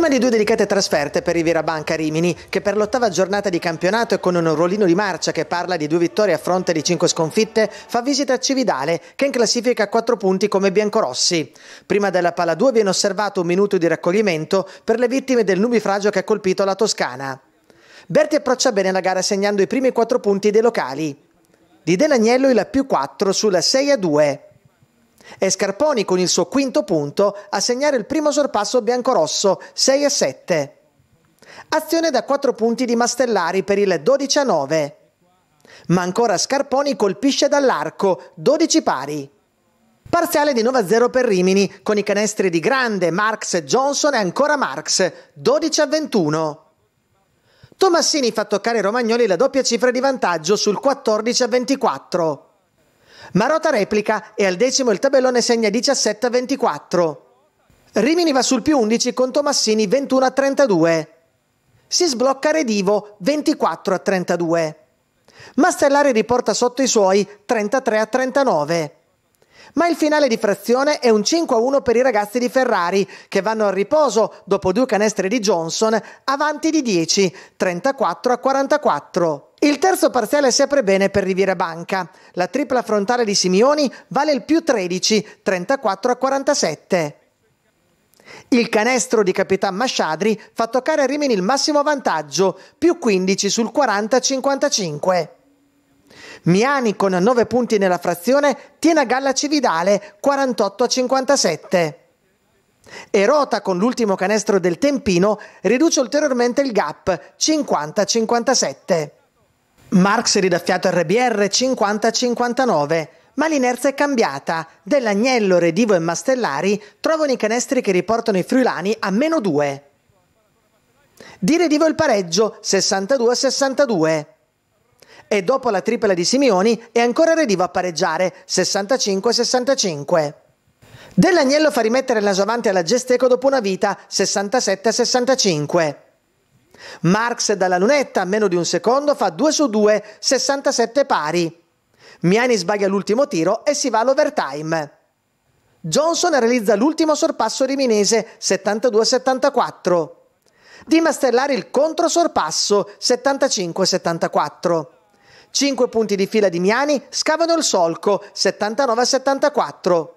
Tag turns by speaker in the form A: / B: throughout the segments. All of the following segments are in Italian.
A: Prima di due delicate trasferte per Riviera Banca Rimini, che per l'ottava giornata di campionato e con un ruolino di marcia che parla di due vittorie a fronte di cinque sconfitte, fa visita a Cividale, che in classifica a quattro punti come biancorossi. Prima della pala 2 viene osservato un minuto di raccoglimento per le vittime del nubifragio che ha colpito la Toscana. Berti approccia bene la gara segnando i primi quattro punti dei locali. Di Dell'Agnello il più 4 sulla 6 a 2 e Scarponi con il suo quinto punto a segnare il primo sorpasso biancorosso 6 a 7. Azione da 4 punti di Mastellari per il 12 a 9. Ma ancora Scarponi colpisce dall'arco 12 pari. Parziale di 9 a 0 per Rimini con i canestri di Grande, Marx, Johnson e ancora Marx 12 a 21. Tomassini fa toccare Romagnoli la doppia cifra di vantaggio sul 14 a 24. Marota replica e al decimo il tabellone segna 17 a 24. Rimini va sul più 11 con Tomassini 21 a 32. Si sblocca Redivo 24 a 32. Mastellari riporta sotto i suoi 33 a 39. Ma il finale di frazione è un 5-1 per i ragazzi di Ferrari, che vanno al riposo dopo due canestre di Johnson, avanti di 10, 34 a 44. Il terzo parziale è sempre bene per Riviera Banca. La tripla frontale di Simioni vale il più 13, 34 a 47. Il canestro di Capitan Masciadri fa toccare a Rimini il massimo vantaggio, più 15 sul 40 55. Miani con 9 punti nella frazione tiene a galla Cividale 48 a 57. E Rota con l'ultimo canestro del Tempino riduce ulteriormente il gap 50 a 57. Marx ridaffiato RBR 50 a 59 ma l'inerzia è cambiata. Dell'Agnello, Redivo e Mastellari trovano i canestri che riportano i friulani a meno 2. Di Redivo il pareggio 62-62 e dopo la tripla di Simeoni è ancora redivo a pareggiare 65-65. Dell'Agnello fa rimettere il naso avanti alla Gesteco dopo una vita 67-65. Marx dalla lunetta a meno di un secondo fa 2 su 2 67 pari. Miani sbaglia l'ultimo tiro e si va all'overtime. Johnson realizza l'ultimo sorpasso riminese 72-74. Di Mastellari il controsorpasso 75-74. 5 punti di fila di Miani scavano il solco, 79 74.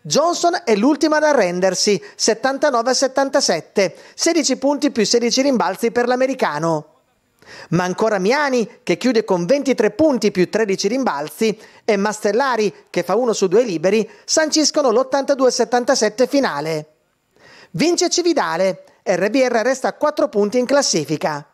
A: Johnson è l'ultima ad arrendersi, 79 77, 16 punti più 16 rimbalzi per l'americano. Ma ancora Miani, che chiude con 23 punti più 13 rimbalzi, e Mastellari, che fa 1 su 2 liberi, sanciscono l'82-77 finale. Vince Cividale, RBR resta a 4 punti in classifica.